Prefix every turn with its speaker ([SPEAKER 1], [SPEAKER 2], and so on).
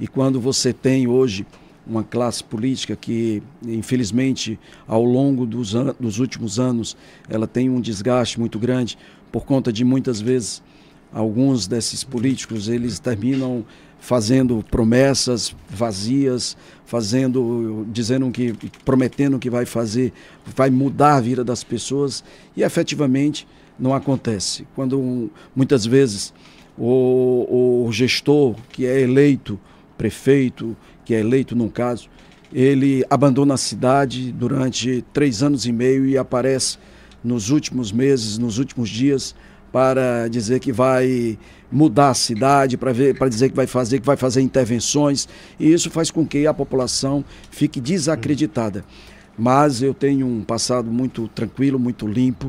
[SPEAKER 1] E quando você tem hoje uma classe política que, infelizmente, ao longo dos, an dos últimos anos, ela tem um desgaste muito grande por conta de muitas vezes alguns desses políticos eles terminam fazendo promessas vazias, fazendo, dizendo que, prometendo que vai fazer, vai mudar a vida das pessoas e efetivamente não acontece. Quando muitas vezes o, o gestor que é eleito prefeito, que é eleito num caso, ele abandona a cidade durante três anos e meio e aparece nos últimos meses, nos últimos dias, para dizer que vai mudar a cidade, para, ver, para dizer que vai fazer, que vai fazer intervenções. E isso faz com que a população fique desacreditada. Mas eu tenho um passado muito tranquilo, muito limpo.